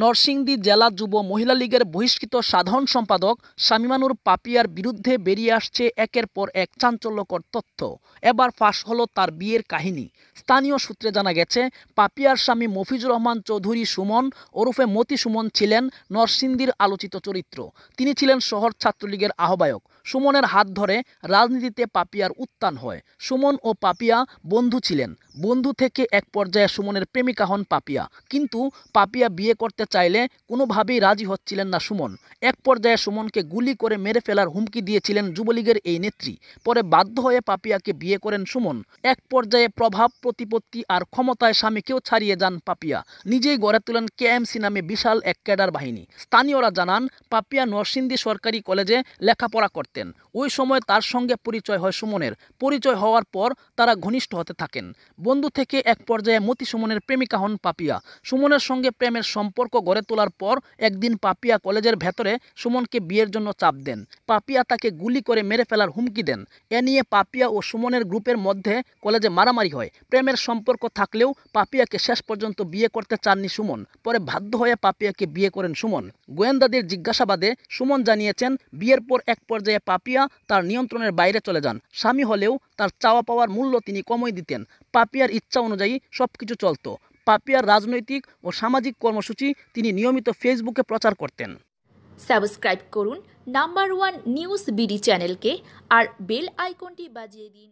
নরসিংদী জেলা যুব মহিলা লীগের বহিষ্কৃত সাধারণ সম্পাদক শামীমানুর পাপিয়ার বিরুদ্ধে বেরিয়ে আসছে একের পর এক চাঞ্চল্যকর তথ্য এবার ফাঁস হলো তার বিয়ের কাহিনী স্থানীয় সূত্রে জানা গেছে পাপিয়ার স্বামী মফিজুর রহমান চৌধুরী সুমন ওরফে মতি সুমন ছিলেন নরসিংদীর আলোচিত চরিত্র তিনি ছিলেন শহর ছাত্রলীগের আহ্বায়ক সুমনের হাত ধরে রাজনীতিতে পাপিয়ার উত্থান হয় সুমন ও পাপিয়া বন্ধু ছিলেন বন্ধু থেকে এক পর্যায়ে সুমনের প্রেমিকা হন পাপিয়া কিন্তু পাপিয়া বিয়ে করতে চাইলে কোনোভাবেই রাজি হচ্ছিলেন না সুমন এক পর্যায়ে সুমনকে গুলি করে মেরে ফেলার হুমকি দিয়েছিলেন যুবলীগের এই নেত্রী পরে বাধ্য হয়ে পাপিয়াকে বিয়ে করেন সুমন এক পর্যায়ে প্রভাব প্রতিপত্তি আর ক্ষমতায় স্বামীকেও ছাড়িয়ে যান পাপিয়া নিজেই গড়ে তোলেন কেএমসি নামে বিশাল এক ক্যাডার বাহিনী স্থানীয়রা জানান পাপিয়া নরসিংদী সরকারি কলেজে লেখাপড়া করতে থাকতেন ওই সময় তার সঙ্গে পরিচয় হয় সুমনের পরিচয় হওয়ার পর তারা ঘনিষ্ঠ হতে থাকেন বন্ধু থেকে এক পর্যায়ে মতি সুমনের প্রেমিকা হন পাপিয়া সুমনের সঙ্গে প্রেমের সম্পর্ক গড়ে তোলার পর একদিন পাপিয়া কলেজের ভেতরে সুমনকে বিয়ের জন্য চাপ দেন পাপিয়া তাকে গুলি করে মেরে ফেলার হুমকি দেন এ নিয়ে পাপিয়া ও সুমনের গ্রুপের মধ্যে কলেজে মারামারি হয় প্রেমের সম্পর্ক থাকলেও পাপিয়াকে শেষ পর্যন্ত বিয়ে করতে চাননি সুমন পরে বাধ্য হয়ে পাপিয়াকে বিয়ে করেন সুমন গোয়েন্দাদের জিজ্ঞাসাবাদে সুমন জানিয়েছেন বিয়ের পর এক পর্যায়ে পাপিয়া তার নিয়ন্ত্রণের বাইরে চলে যান স্বামী হলেও তার চাওয়া পাওয়ার মূল্য তিনি কমই দিতেন পাপিয়ার ইচ্ছা অনুযায়ী সব কিছু চলত পাপিয়ার রাজনৈতিক ও সামাজিক কর্মসূচি তিনি নিয়মিত ফেসবুকে প্রচার করতেন সাবস্ক্রাইব করুন নাম্বার ওয়ান নিউজ বিডি চ্যানেলকে আর বেল আইকনটি বাজিয়ে দিন